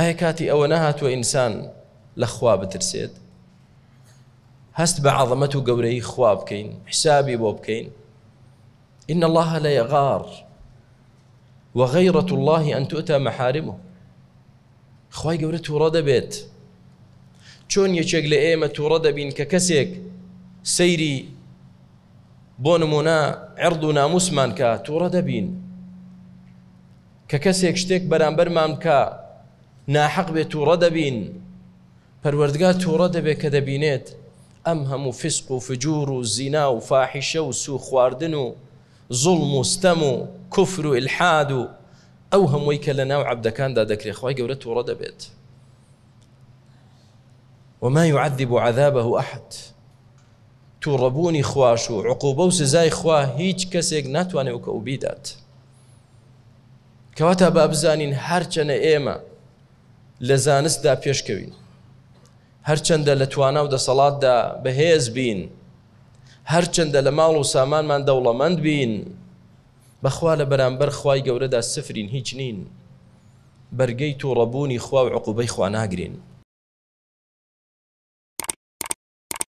ئایا کاتی ئەوە نەهاتوە ئینسان لە خوا بترسێت هەست بە خواب و گەورەی خوا بکەین حسابی بۆ بکەین إن الله لا يغار وغيرة الله أن تؤتى محارمه خواي قولت ورد بيت شون یەکێک لأيمة ورد بين ككسيك سيري کەسێک سەیری بۆ نمونە كا تورد بين ككسيك شتيك برامبر کە كا ناحق به بێت تووڕە دەبین پەروەردگار تووڕە دەبێت کە دەبینێت ئەم هەموو فسق و فجور و زنا و فاحشه و سو خواردن و ظلم و ستم و کوفر و الحاد و ئەو هەمووی کە لە ناو عبدەکاندا دەکرێت خی گەورە تووڕە دەبێت وما يعذب عذابه أحد تووڕەبوونی خواش و عقوبە و سزای خوا هیچ کەسێک ناتوانێت وکە و بیدات کەواتە با بزانین هەرچەنە لە زانستدا پێشکەوین هەرچەندە لە توانە و دەسەڵاتدا بەهێز بین هەرچەندە لە ماڵ و سامانمان دەوڵەمەند بین بەخوا لە بەرامبەر خوای گەورەدا سفرین هیچ نین بەرگەی تووڕەبوونی خوا و عقوبەی خوا ناگرین